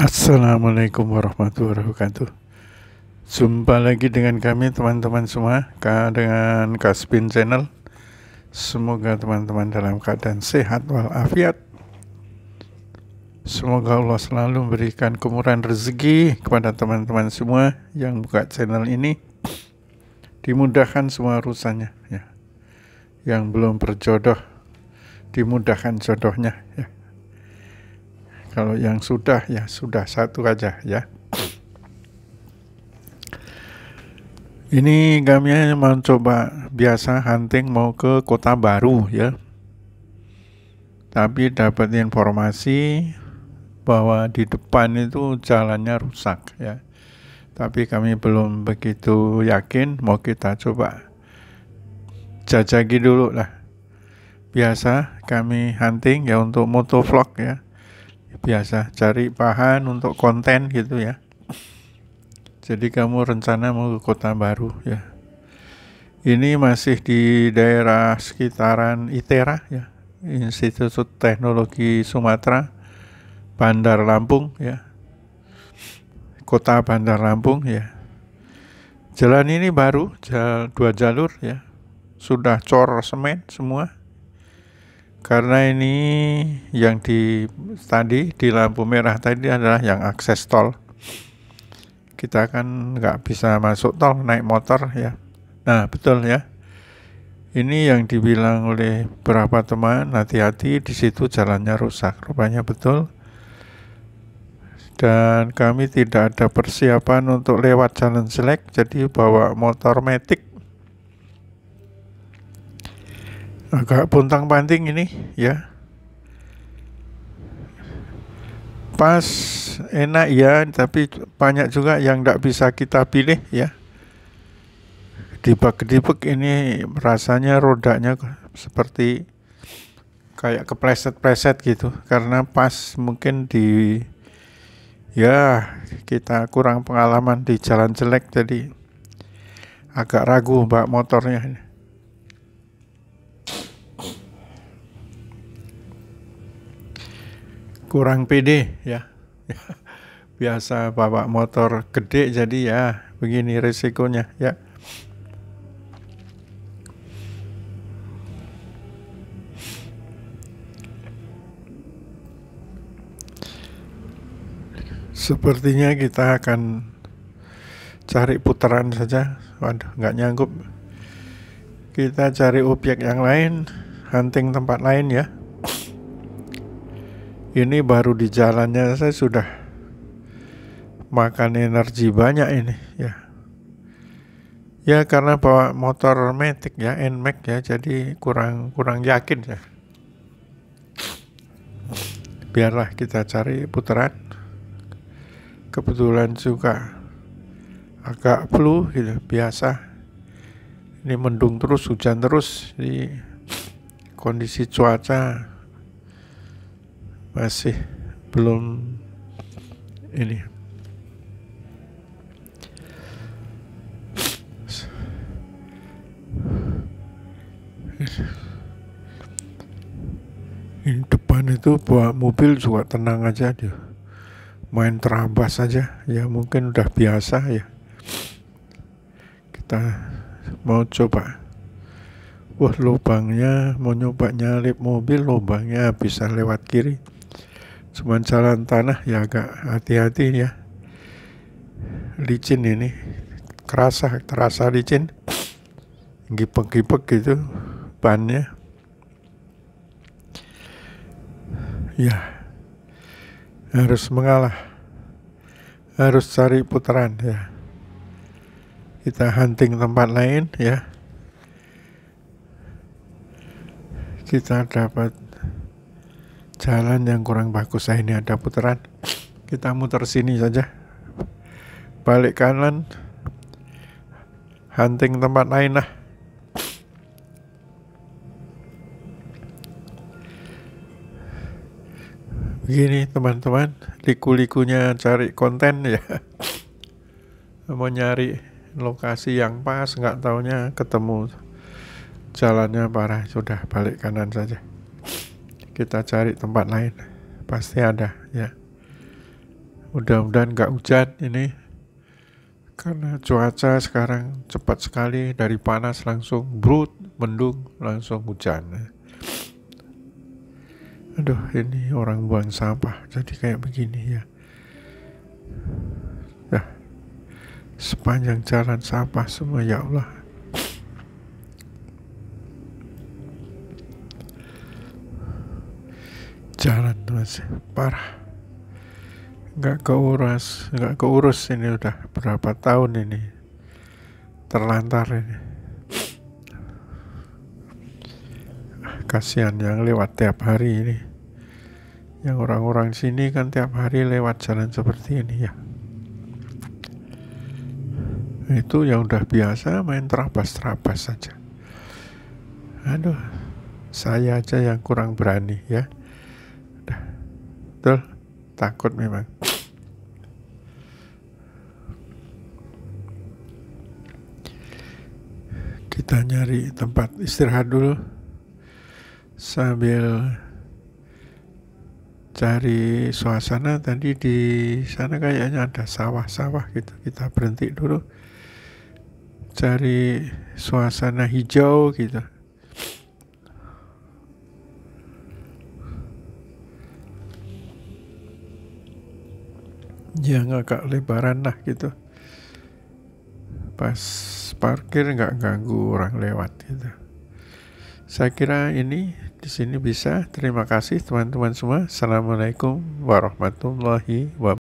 Assalamualaikum warahmatullahi wabarakatuh Jumpa lagi dengan kami teman-teman semua Dengan Kaspin Channel Semoga teman-teman dalam keadaan sehat walafiat Semoga Allah selalu memberikan kemurahan rezeki kepada teman-teman semua yang buka channel ini Dimudahkan semua urusannya ya. Yang belum berjodoh Dimudahkan jodohnya ya kalau yang sudah ya sudah satu aja ya. Ini kami mau coba biasa hunting mau ke kota baru ya. Tapi dapat informasi bahwa di depan itu jalannya rusak ya. Tapi kami belum begitu yakin mau kita coba jajaki dulu lah. Biasa kami hunting ya untuk motovlog ya biasa cari bahan untuk konten gitu ya jadi kamu rencana mau ke kota baru ya ini masih di daerah sekitaran ITERA ya Institut Teknologi Sumatera Bandar Lampung ya kota Bandar Lampung ya jalan ini baru jal, dua jalur ya sudah cor semen semua karena ini yang di tadi di lampu merah tadi adalah yang akses tol. Kita kan nggak bisa masuk tol naik motor ya. Nah betul ya. Ini yang dibilang oleh beberapa teman hati-hati di situ jalannya rusak. Rupanya betul. Dan kami tidak ada persiapan untuk lewat jalan selek. jadi bawa motor metik agak pontang panting ini ya pas enak ya tapi banyak juga yang tidak bisa kita pilih ya dibek-dibek ini rasanya rodanya seperti kayak kepleset-pleset gitu karena pas mungkin di ya kita kurang pengalaman di jalan jelek jadi agak ragu mbak motornya kurang pede ya. Biasa bawa motor gede jadi ya begini resikonya ya. Sepertinya kita akan cari putaran saja. Waduh, nggak nyanggup Kita cari objek yang lain, hunting tempat lain ya ini baru di jalannya saya sudah makan energi banyak ini ya ya karena bawa motor metik ya nmax ya jadi kurang kurang yakin ya biarlah kita cari putaran kebetulan suka agak flu gitu biasa ini mendung terus hujan terus di kondisi cuaca masih belum ini ini depan itu buat mobil juga tenang aja dia main terambas saja ya mungkin udah biasa ya kita mau coba wah lubangnya mau nyoba nyalip mobil lubangnya bisa lewat kiri cuma jalan tanah ya agak hati-hati ya licin ini kerasa terasa licin gipek-gipek gitu bannya ya harus mengalah harus cari putaran ya kita hunting tempat lain ya kita dapat jalan yang kurang bagus saya ini ada putaran kita muter sini saja balik kanan hunting tempat lain lah begini teman-teman liku-likunya cari konten ya mau nyari lokasi yang pas nggak taunya ketemu jalannya parah sudah balik kanan saja kita cari tempat lain pasti ada ya mudah-mudahan nggak hujan ini karena cuaca sekarang cepat sekali dari panas langsung brut mendung langsung hujan ya. aduh ini orang buang sampah jadi kayak begini ya ya sepanjang jalan sampah semua ya Allah banget sih parah nggak keurus nggak keurus ini udah berapa tahun ini terlantar ini kasihan yang lewat tiap hari ini yang orang-orang sini kan tiap hari lewat jalan seperti ini ya itu yang udah biasa main terabas-terabas saja aduh saya aja yang kurang berani ya betul takut memang kita nyari tempat istirahat dulu sambil cari suasana tadi di sana kayaknya ada sawah-sawah gitu kita berhenti dulu cari suasana hijau gitu yang agak lebaran lah gitu pas parkir nggak ganggu orang lewat gitu saya kira ini di sini bisa terima kasih teman-teman semua assalamualaikum warahmatullahi wabarakatuh